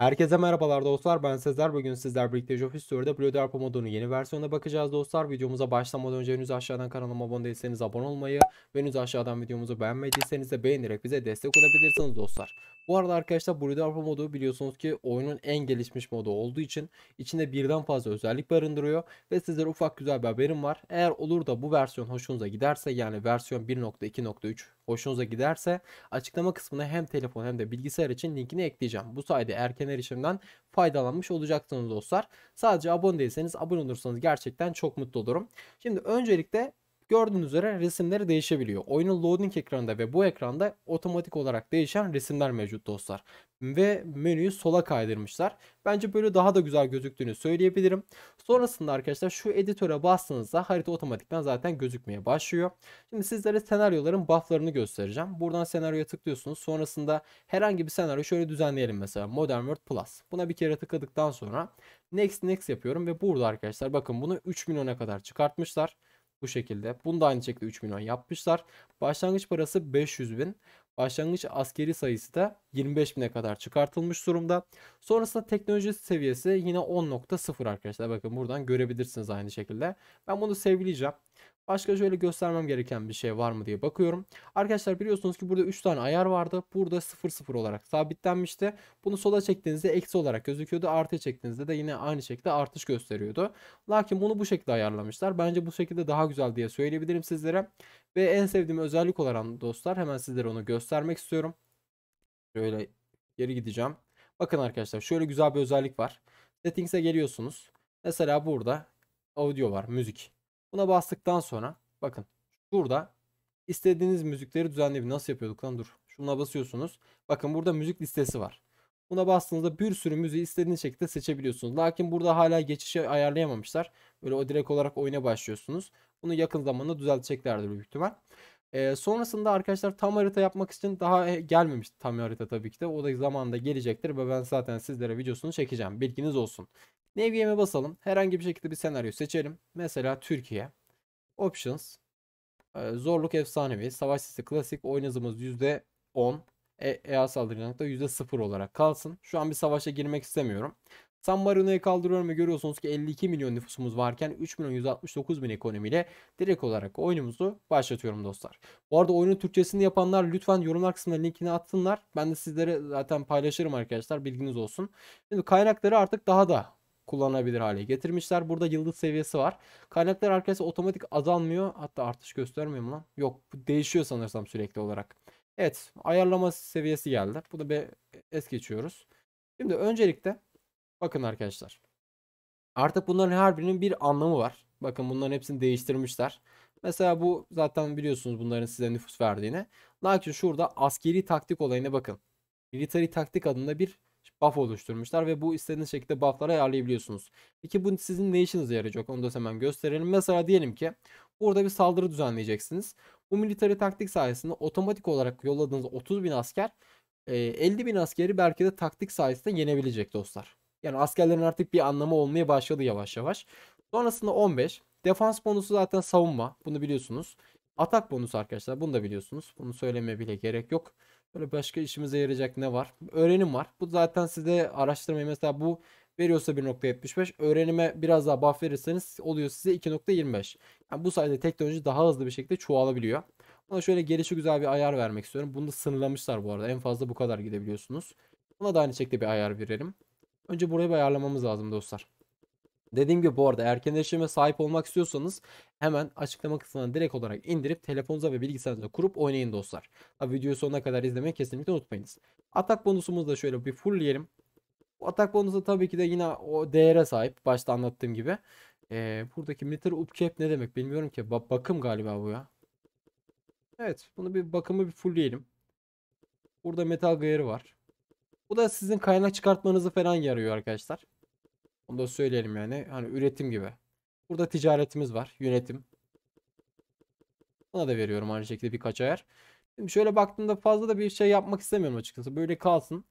Herkese merhabalar dostlar ben Sezer bugün sizler birlikte Jofis Store'da Blue Derpo yeni versiyonuna bakacağız dostlar videomuza başlamadan önce henüz aşağıdan kanalıma abone değilseniz abone olmayı ve henüz aşağıdan videomuzu beğenmediyseniz de beğenerek bize destek olabilirsiniz dostlar. Bu arada arkadaşlar Blue Pomodoro biliyorsunuz ki oyunun en gelişmiş modu olduğu için içinde birden fazla özellik barındırıyor ve sizlere ufak güzel bir haberim var. Eğer olur da bu versiyon hoşunuza giderse yani versiyon 1.2.3 hoşunuza giderse açıklama kısmına hem telefon hem de bilgisayar için linkini ekleyeceğim. Bu sayede erken erişimden faydalanmış olacaksınız dostlar. Sadece abone değilseniz abone olursanız gerçekten çok mutlu olurum. Şimdi öncelikle Gördüğünüz üzere resimleri değişebiliyor. Oyunun loading ekranında ve bu ekranda otomatik olarak değişen resimler mevcut dostlar. Ve menüyü sola kaydırmışlar. Bence böyle daha da güzel gözüktüğünü söyleyebilirim. Sonrasında arkadaşlar şu editöre bastığınızda harita otomatikten zaten gözükmeye başlıyor. Şimdi sizlere senaryoların bufflarını göstereceğim. Buradan senaryoya tıklıyorsunuz. Sonrasında herhangi bir senaryo şöyle düzenleyelim mesela Modern World Plus. Buna bir kere tıkladıktan sonra next next yapıyorum ve burada arkadaşlar bakın bunu 3 milyona kadar çıkartmışlar. Bu şekilde. Bunu da aynı şekilde 3 milyon yapmışlar. Başlangıç parası 500 bin. Başlangıç askeri sayısı da 25 bine kadar çıkartılmış durumda. Sonrasında teknoloji seviyesi yine 10.0 arkadaşlar. Bakın buradan görebilirsiniz aynı şekilde. Ben bunu sevgileyeceğim. Başka şöyle göstermem gereken bir şey var mı diye bakıyorum. Arkadaşlar biliyorsunuz ki burada 3 tane ayar vardı. Burada 0 0 olarak sabitlenmişti. Bunu sola çektiğinizde eksi olarak gözüküyordu. Artı çektiğinizde de yine aynı şekilde artış gösteriyordu. Lakin bunu bu şekilde ayarlamışlar. Bence bu şekilde daha güzel diye söyleyebilirim sizlere. Ve en sevdiğim özellik olan dostlar hemen sizlere onu göstermek istiyorum. Şöyle geri gideceğim. Bakın arkadaşlar şöyle güzel bir özellik var. Settings'e geliyorsunuz. Mesela burada audio var, müzik. Buna bastıktan sonra bakın burada istediğiniz müzikleri düzenleyebilir. Nasıl yapıyorduk lan dur. Şuna basıyorsunuz. Bakın burada müzik listesi var. Buna bastığınızda bir sürü müziği istediğiniz şekilde seçebiliyorsunuz. Lakin burada hala geçişi ayarlayamamışlar. Böyle o direkt olarak oyuna başlıyorsunuz. Bunu yakın zamanda düzelteceklerdir büyük ihtimal. E, sonrasında arkadaşlar tam harita yapmak için daha e, gelmemiş tam harita tabii ki de. O da zamanında gelecektir ve ben zaten sizlere videosunu çekeceğim. Bilginiz olsun. Navigame'e basalım. Herhangi bir şekilde bir senaryo seçelim. Mesela Türkiye. Options. E, zorluk efsanevi. Savaş sesi klasik. Oyun hızımız %10. EA EA saldırganlıkta %0 olarak kalsın. Şu an bir savaşa girmek istemiyorum. San Marino'yu kaldırıyorum ve görüyorsunuz ki 52 milyon nüfusumuz varken 3 milyon 169 bin ekonomiyle direkt olarak oyunumuzu başlatıyorum dostlar. Bu arada oyunun Türkçesini yapanlar lütfen yorumlar kısmına linkini atsınlar. Ben de sizlere zaten paylaşırım arkadaşlar bilginiz olsun. Şimdi kaynakları artık daha da kullanabilir hale getirmişler. Burada yıldız seviyesi var. Kaynaklar arkadaşlar otomatik azalmıyor. Hatta artış göstermiyor mu lan? Yok değişiyor sanırsam sürekli olarak. Evet ayarlama seviyesi geldi. Bu da bir es geçiyoruz. Şimdi öncelikle Bakın arkadaşlar. Artık bunların her birinin bir anlamı var. Bakın bunların hepsini değiştirmişler. Mesela bu zaten biliyorsunuz bunların size nüfus verdiğini. Lakin şurada askeri taktik olayına bakın. Military taktik adında bir buff oluşturmuşlar ve bu istediğiniz şekilde buffları ayarlayabiliyorsunuz. Peki bu sizin ne işinize yarayacak onu da hemen gösterelim. Mesela diyelim ki burada bir saldırı düzenleyeceksiniz. Bu military taktik sayesinde otomatik olarak yolladığınız 30 bin asker 50 bin askeri belki de taktik sayesinde yenebilecek dostlar. Yani askerlerin artık bir anlamı olmaya başladı yavaş yavaş. Sonrasında 15. Defans bonusu zaten savunma. Bunu biliyorsunuz. Atak bonusu arkadaşlar. Bunu da biliyorsunuz. Bunu söylemeye bile gerek yok. Böyle başka işimize yarayacak ne var? Öğrenim var. Bu zaten size araştırmayı mesela bu veriyorsa 1.75 öğrenime biraz daha buff verirseniz oluyor size 2.25. Yani bu sayede teknoloji daha hızlı bir şekilde çoğalabiliyor. Buna şöyle gelişi güzel bir ayar vermek istiyorum. Bunu da sınırlamışlar bu arada. En fazla bu kadar gidebiliyorsunuz. Buna da aynı şekilde bir ayar verelim. Önce burayı bir ayarlamamız lazım dostlar. Dediğim gibi bu arada erken erişime sahip olmak istiyorsanız hemen açıklama kısmından direkt olarak indirip telefonunuza ve bilgisayarınıza kurup oynayın dostlar. Tabi videoyu sonuna kadar izlemeyi kesinlikle unutmayınız. Atak bonusumuzu da şöyle bir full fullleyelim. Bu atak bonusu tabii ki de yine o değere sahip başta anlattığım gibi. Ee, buradaki military upkeep ne demek bilmiyorum ki. Ba bakım galiba bu ya. Evet bunu bir bakımı bir full fullleyelim. Burada metal gayarı var. Bu da sizin kaynak çıkartmanızı falan yarıyor arkadaşlar. Onu da söyleyelim yani. Hani üretim gibi. Burada ticaretimiz var. Yönetim. Buna da veriyorum aynı şekilde birkaç ayar. Şimdi şöyle baktığımda fazla da bir şey yapmak istemiyorum açıkçası. Böyle kalsın.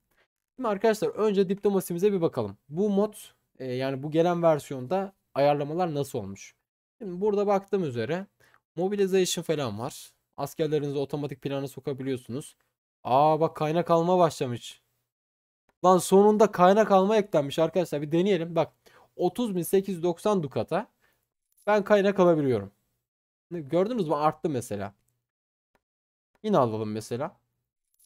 Şimdi arkadaşlar önce diplomasimize bir bakalım. Bu mod e, yani bu gelen versiyonda ayarlamalar nasıl olmuş? Şimdi burada baktığım üzere mobilization falan var. Askerlerinizi otomatik plana sokabiliyorsunuz. Aa bak kaynak alma başlamış. Lan sonunda kaynak alma eklenmiş arkadaşlar. Bir deneyelim. Bak 30.890 dukata ben kaynak alabiliyorum. Gördünüz mü arttı mesela. Yine alalım mesela.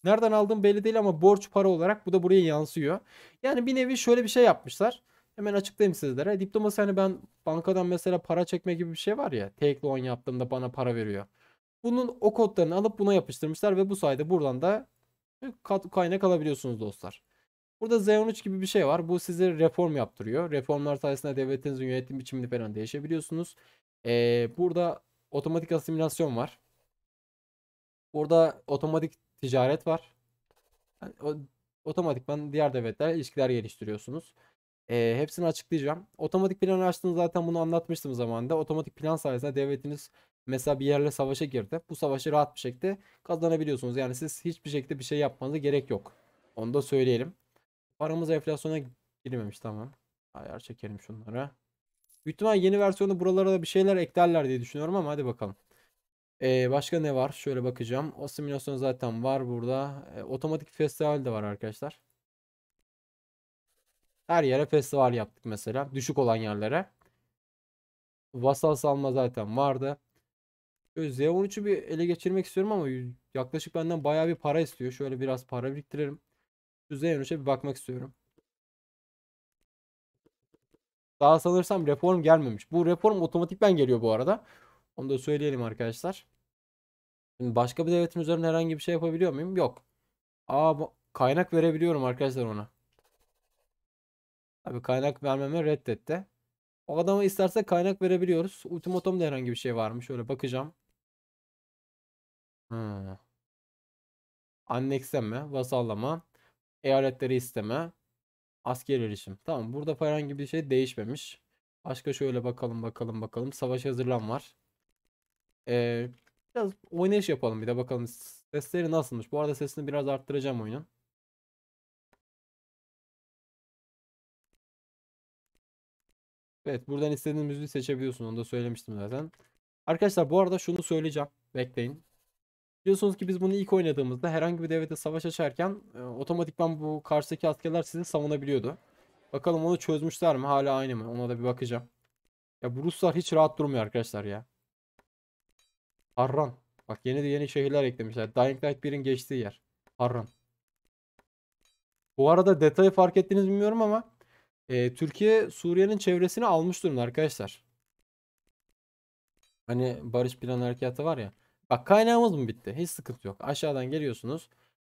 Nereden aldığım belli değil ama borç para olarak bu da buraya yansıyor. Yani bir nevi şöyle bir şey yapmışlar. Hemen açıklayayım sizlere. Diploması hani ben bankadan mesela para çekme gibi bir şey var ya. Take loan yaptığımda bana para veriyor. Bunun o kodlarını alıp buna yapıştırmışlar ve bu sayede buradan da kaynak alabiliyorsunuz dostlar. Burada Z13 gibi bir şey var. Bu sizi reform yaptırıyor. Reformlar sayesinde devletinizin yönetim biçimini falan değişebiliyorsunuz. Ee, burada otomatik asimilasyon var. Burada otomatik ticaret var. Yani, o, otomatikman diğer devletlerle ilişkiler geliştiriyorsunuz. E, hepsini açıklayacağım. Otomatik plan açtığınız zaten bunu anlatmıştım zamanında. Otomatik plan sayesinde devletiniz mesela bir yerle savaşa girdi. Bu savaşı rahat bir şekilde kazanabiliyorsunuz. Yani siz hiçbir şekilde bir şey yapmanıza gerek yok. Onu da söyleyelim. Paramız enflasyona girmemiş tamam. Ayar çekelim şunlara. Büyük ihtimal yeni versiyonda buralara da bir şeyler eklerler diye düşünüyorum ama hadi bakalım. Ee, başka ne var? Şöyle bakacağım. O simülasyon zaten var burada. Ee, otomatik festival de var arkadaşlar. Her yere festival yaptık mesela. Düşük olan yerlere. Vasal salma zaten vardı. Z13'ü bir ele geçirmek istiyorum ama yaklaşık benden bayağı bir para istiyor. Şöyle biraz para biriktiririm. Düzey dönüşe bir bakmak istiyorum. Daha sanırsam reform gelmemiş. Bu reform otomatikten geliyor bu arada. Onu da söyleyelim arkadaşlar. Şimdi başka bir devletin üzerine herhangi bir şey yapabiliyor muyum? Yok. Aa kaynak verebiliyorum arkadaşlar ona. Tabi kaynak vermeme reddetti. O adama isterse kaynak verebiliyoruz. Ultimatumda herhangi bir şey var mı? Şöyle bakacağım. Hmm. Annekse mi? Vasallama eyaletleri isteme, asker erişim. Tamam burada herhangi bir şey değişmemiş. Başka şöyle bakalım bakalım bakalım. Savaş hazırlan var. Ee, biraz oynayış yapalım bir de bakalım sesleri nasılmış. Bu arada sesini biraz arttıracağım oyunun. Evet buradan istediğiniz müziği seçebiliyorsun. Onu da söylemiştim zaten. Arkadaşlar bu arada şunu söyleyeceğim. Bekleyin. Biliyorsunuz ki biz bunu ilk oynadığımızda herhangi bir devlete savaş açarken e, otomatikman bu karşıdaki askerler sizi savunabiliyordu. Bakalım onu çözmüşler mi hala aynı mı ona da bir bakacağım. Ya bu Ruslar hiç rahat durmuyor arkadaşlar ya. Harran. Bak yeni de yeni şehirler eklemişler. Dying Light 1'in geçtiği yer. Harran. Bu arada detayı fark ettiniz bilmiyorum ama e, Türkiye Suriye'nin çevresini almış durumda arkadaşlar. Hani barış plan harekatı var ya. Bak kaynağımız mı bitti? Hiç sıkıntı yok. Aşağıdan geliyorsunuz.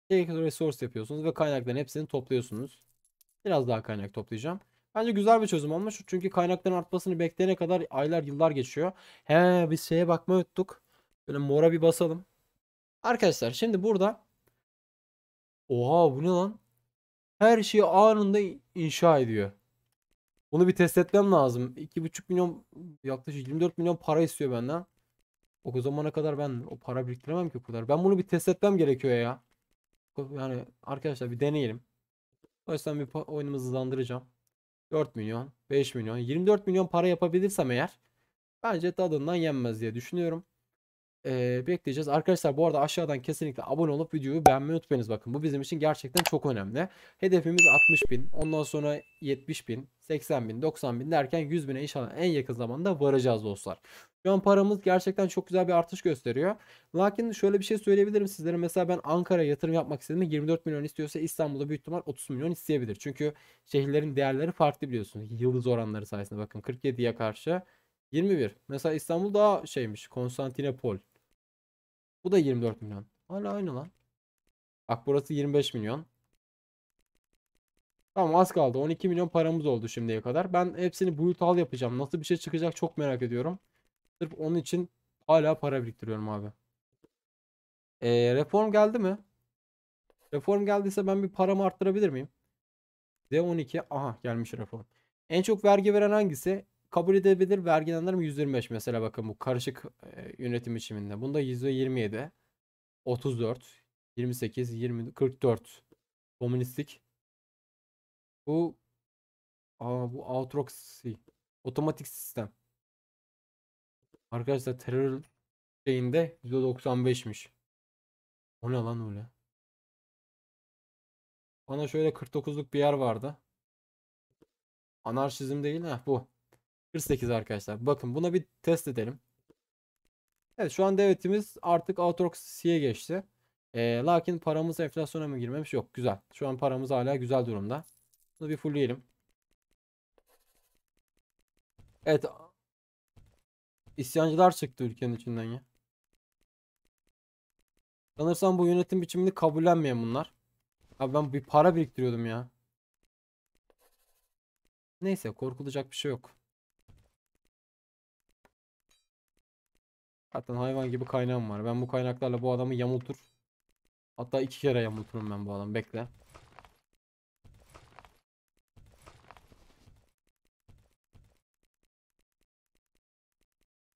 Take resource yapıyorsunuz ve kaynakların hepsini topluyorsunuz. Biraz daha kaynak toplayacağım. Bence güzel bir çözüm olmuş. Çünkü kaynakların artmasını bekleyene kadar aylar yıllar geçiyor. He bir şeye bakma öttük. Böyle mora bir basalım. Arkadaşlar şimdi burada Oha bu ne lan? Her şeyi anında inşa ediyor. Bunu bir test etmem lazım. 2,5 milyon yaklaşık 24 milyon para istiyor benden. O zamana kadar ben o para biriktiremem ki o kadar. Ben bunu bir test etmem gerekiyor ya. Yani arkadaşlar bir deneyelim. O yüzden bir oyunumuzu hızlandıracağım. 4 milyon, 5 milyon, 24 milyon para yapabilirsem eğer bence tadından yenmez diye düşünüyorum e, bekleyeceğiz. Arkadaşlar bu arada aşağıdan kesinlikle abone olup videoyu beğenmeyi unutmayınız. Bakın bu bizim için gerçekten çok önemli. Hedefimiz 60 bin. Ondan sonra 70 bin, 80 bin, 90 bin derken 100 bine inşallah en yakın zamanda varacağız dostlar. Şu an paramız gerçekten çok güzel bir artış gösteriyor. Lakin şöyle bir şey söyleyebilirim sizlere. Mesela ben Ankara'ya yatırım yapmak istediğimde 24 milyon istiyorsa İstanbul'da büyük ihtimal 30 milyon isteyebilir. Çünkü şehirlerin değerleri farklı biliyorsunuz. Yıldız oranları sayesinde bakın 47'ye karşı 21. Mesela İstanbul daha şeymiş. Konstantinopol bu da 24 milyon. Hala aynı lan. Bak burası 25 milyon. Tamam az kaldı. 12 milyon paramız oldu şimdiye kadar. Ben hepsini build al yapacağım. Nasıl bir şey çıkacak çok merak ediyorum. Sırf onun için hala para biriktiriyorum abi. Ee, reform geldi mi? Reform geldiyse ben bir paramı arttırabilir miyim? D12. Aha gelmiş reform. En çok vergi veren hangisi? kabul edebilir vergilendirme 125 mesela bakın bu karışık yönetim biçiminde. Bunda %27, 34, 28, 20, 44 komünistik. Bu aa, bu Outroxy otomatik sistem. Arkadaşlar terör şeyinde %95'miş. O ne lan öyle? Bana şöyle 49'luk bir yer vardı. Anarşizm değil ha bu. 48 arkadaşlar. Bakın buna bir test edelim. Evet şu an devletimiz artık Outrox'ye geçti. E, lakin paramız enflasyona mı girmemiş? Yok güzel. Şu an paramız hala güzel durumda. Bunu bir fullleyelim. Evet. İsyancılar çıktı ülkenin içinden ya. Sanırsam bu yönetim biçimini kabullenmeyen bunlar. Abi ben bir para biriktiriyordum ya. Neyse korkulacak bir şey yok. Zaten hayvan gibi kaynağım var. Ben bu kaynaklarla bu adamı yamultur. Hatta iki kere yamulturum ben bu adam. Bekle.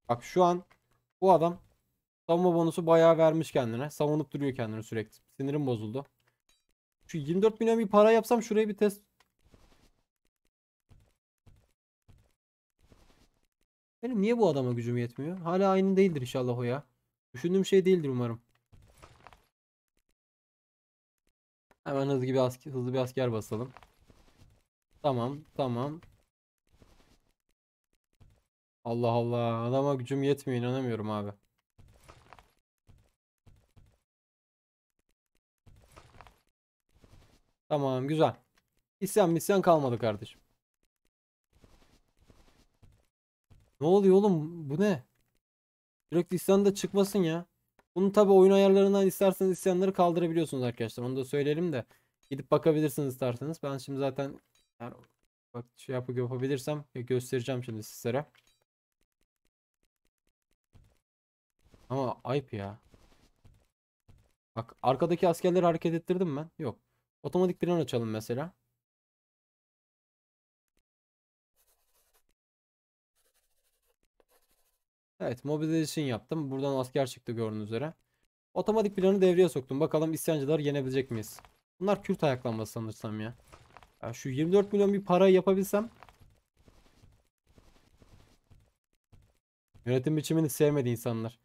Bak şu an bu adam savunma bonusu bayağı vermiş kendine. Savunup duruyor kendini sürekli. Sinirim bozuldu. Şu 24 milyon bir para yapsam şuraya bir test Benim niye bu adama gücüm yetmiyor? Hala aynı değildir inşallah o ya. Düşündüğüm şey değildir umarım. Hemen hızlı bir asker, hızlı bir asker basalım. Tamam, tamam. Allah Allah, adama gücüm yetmiyor inanamıyorum abi. Tamam, güzel. İsyan misyan kalmadı kardeşim. Ne oluyor oğlum? Bu ne? Direkt listanda çıkmasın ya. Bunu tabi oyun ayarlarından isterseniz isyanları kaldırabiliyorsunuz arkadaşlar. Onu da söyleyelim de. Gidip bakabilirsiniz isterseniz. Ben şimdi zaten yani, bak şey yapıp yapabilirsem göstereceğim şimdi sizlere. Ama ayıp ya. Bak arkadaki askerleri hareket ettirdim ben. Yok. Otomatik plan açalım mesela. Evet mobilizasyon yaptım. Buradan asker çıktı gördüğünüz üzere. Otomatik planı devreye soktum. Bakalım isyancılar yenebilecek miyiz? Bunlar Kürt ayaklanması sanırsam ya. ya şu 24 milyon bir para yapabilsem. Yönetim biçimini sevmedi insanlar.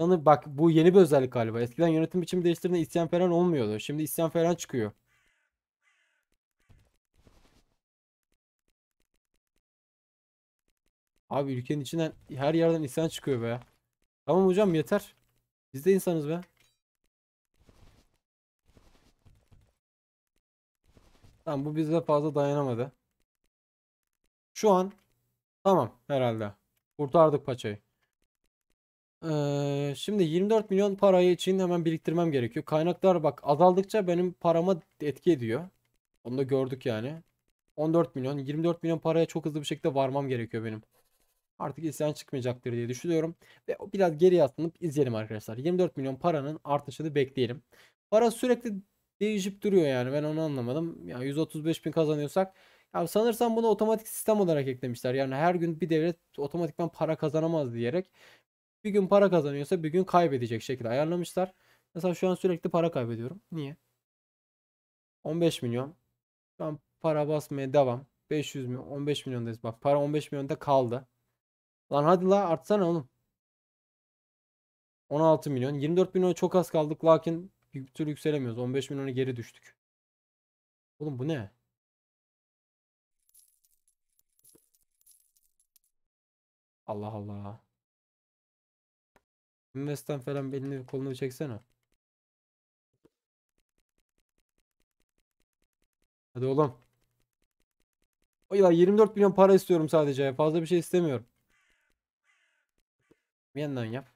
bak bu yeni bir özellik galiba. Eskiden yönetim biçimi değiştirdiğinde isyan falan olmuyordu. Şimdi isyan falan çıkıyor. Abi ülkenin içinden her yerden insan çıkıyor be. Tamam hocam yeter. Biz de insanız be. Tamam bu bize fazla dayanamadı. Şu an tamam herhalde. Kurtardık paçayı. Ee, şimdi 24 milyon parayı için hemen biriktirmem gerekiyor. Kaynaklar bak azaldıkça benim parama etki ediyor. Onu da gördük yani. 14 milyon 24 milyon paraya çok hızlı bir şekilde varmam gerekiyor benim artık isyan çıkmayacaktır diye düşünüyorum. Ve biraz geri atlanıp izleyelim arkadaşlar. 24 milyon paranın artışını bekleyelim. Para sürekli değişip duruyor yani ben onu anlamadım. Yani 135 bin kazanıyorsak ya sanırsam bunu otomatik sistem olarak eklemişler. Yani her gün bir devlet otomatikman para kazanamaz diyerek bir gün para kazanıyorsa bir gün kaybedecek şekilde ayarlamışlar. Mesela şu an sürekli para kaybediyorum. Niye? 15 milyon. Şu an para basmaya devam. 500 milyon, 15 milyondayız. Bak para 15 milyonda kaldı. Lan hadi la artsana oğlum. 16 milyon. 24 milyona çok az kaldık lakin bir türlü yükselemiyoruz. 15 milyona geri düştük. Oğlum bu ne? Allah Allah. Investten falan belini kolunu çeksene. Hadi oğlum. Ya 24 milyon para istiyorum sadece. Fazla bir şey istemiyorum. Yeniden yap.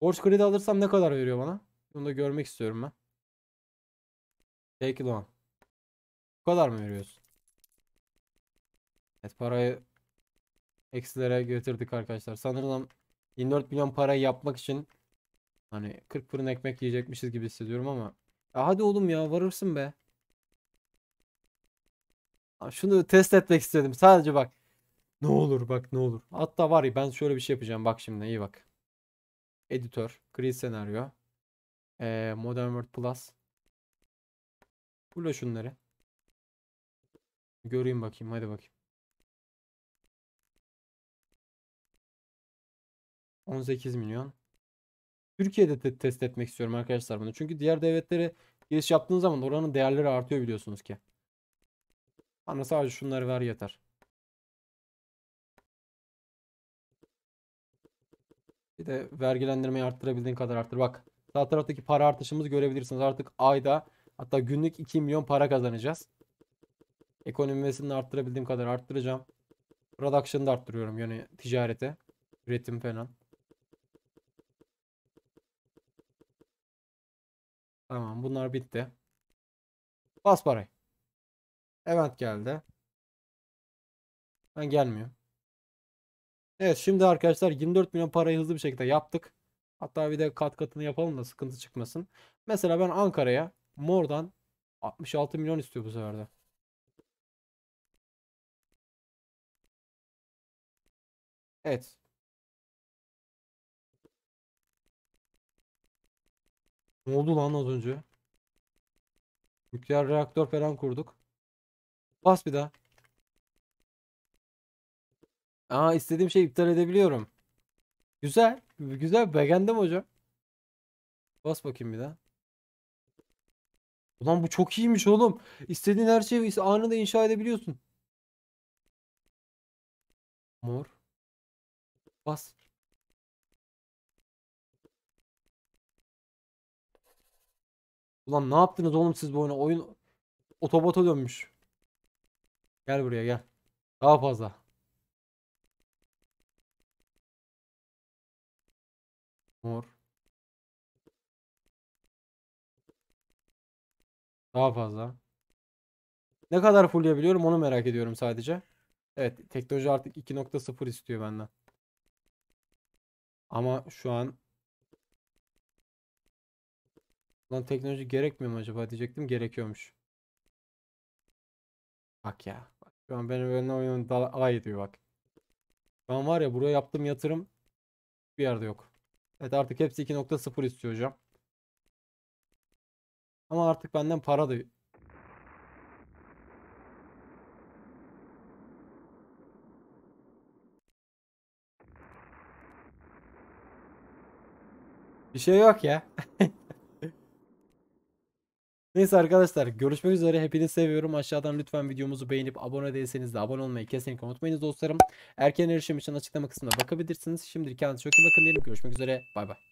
Borç kredi alırsam ne kadar veriyor bana? Bunu da görmek istiyorum ben. Take loan. Bu kadar mı veriyorsun? Evet parayı eksilere götürdük arkadaşlar. Sanırım 24 milyon para yapmak için hani 40 fırın ekmek yiyecekmişiz gibi hissediyorum ama. Ya hadi oğlum ya varırsın be. Şunu test etmek istedim. Sadece bak. Ne olur bak ne olur. Hatta var ya ben şöyle bir şey yapacağım. Bak şimdi iyi bak. Editör. Grid senaryo. Ee, Modern World Plus. Bula şunları. Göreyim bakayım. Hadi bakayım. 18 milyon. Türkiye'de de test etmek istiyorum arkadaşlar bunu. Çünkü diğer devletlere giriş yaptığınız zaman oranın değerleri artıyor biliyorsunuz ki. Bana sadece şunları ver yeter. Bir de vergilendirmeyi arttırabildiğin kadar arttır. Bak sağ taraftaki para artışımızı görebilirsiniz. Artık ayda hatta günlük 2 milyon para kazanacağız. Ekonomisini arttırabildiğim kadar arttıracağım. Production'ı da arttırıyorum yani ticarete. Üretim falan. Tamam bunlar bitti. Bas parayı. Event geldi. Ben gelmiyorum. Evet şimdi arkadaşlar 24 milyon parayı hızlı bir şekilde yaptık. Hatta bir de kat katını yapalım da sıkıntı çıkmasın. Mesela ben Ankara'ya mordan 66 milyon istiyor bu seferde. Evet. Ne oldu lan az önce? Nükleer reaktör falan kurduk. Bas bir daha. Aa istediğim şeyi iptal edebiliyorum. Güzel. Güzel. Beğendim hocam. Bas bakayım bir daha. Ulan bu çok iyiymiş oğlum. İstediğin her şeyi anında inşa edebiliyorsun. Mor. Bas. Ulan ne yaptınız oğlum siz bu oyunu Oyun otobota dönmüş. Gel buraya gel. Daha fazla. Mor. Daha fazla. Ne kadar full yapabiliyorum onu merak ediyorum sadece. Evet teknoloji artık 2.0 istiyor benden. Ama şu an Lan teknoloji gerekmiyor mu acaba diyecektim gerekiyormuş. Bak ya. Bak, şu an benim önüne oyunun dalay ediyor bak. Ben var ya buraya yaptığım yatırım bir yerde yok. Evet artık hepsi 2.0 istiyor hocam. Ama artık benden para da Bir şey yok ya. Neyse arkadaşlar görüşmek üzere. Hepinizi seviyorum. Aşağıdan lütfen videomuzu beğenip abone değilseniz de abone olmayı kesinlikle unutmayınız dostlarım. Erken erişim için açıklama kısmına bakabilirsiniz. şimdi kendinize çok iyi bakın diyelim. Görüşmek üzere. Bay bay.